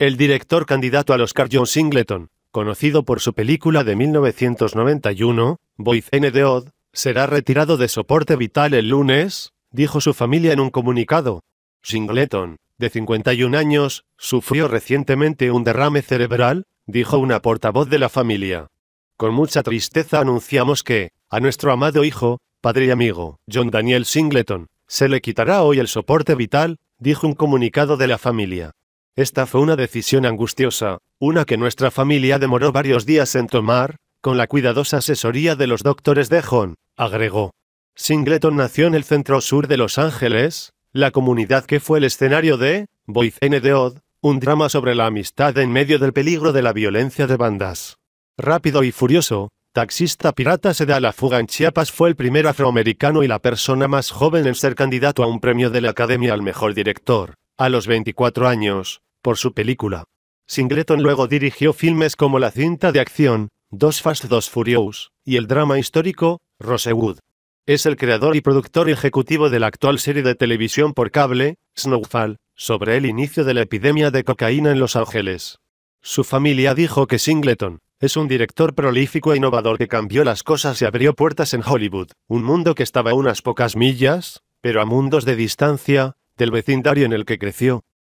El director candidato al Oscar John Singleton, conocido por su película de 1991, Voice N. será retirado de soporte vital el lunes, dijo su familia en un comunicado. Singleton, de 51 años, sufrió recientemente un derrame cerebral, dijo una portavoz de la familia. Con mucha tristeza anunciamos que, a nuestro amado hijo, padre y amigo, John Daniel Singleton, se le quitará hoy el soporte vital, dijo un comunicado de la familia. Esta fue una decisión angustiosa, una que nuestra familia demoró varios días en tomar, con la cuidadosa asesoría de los doctores de agregó. Singleton nació en el centro sur de Los Ángeles, la comunidad que fue el escenario de Boy de un drama sobre la amistad en medio del peligro de la violencia de bandas. Rápido y furioso, taxista pirata se da a la fuga en Chiapas fue el primer afroamericano y la persona más joven en ser candidato a un premio de la Academia al Mejor Director a los 24 años, por su película. Singleton luego dirigió filmes como la cinta de acción, Dos Fast Dos Furious, y el drama histórico, Rosewood. Es el creador y productor ejecutivo de la actual serie de televisión por cable, Snowfall, sobre el inicio de la epidemia de cocaína en Los Ángeles. Su familia dijo que Singleton es un director prolífico e innovador que cambió las cosas y abrió puertas en Hollywood, un mundo que estaba a unas pocas millas, pero a mundos de distancia, del vecindario en el que creció,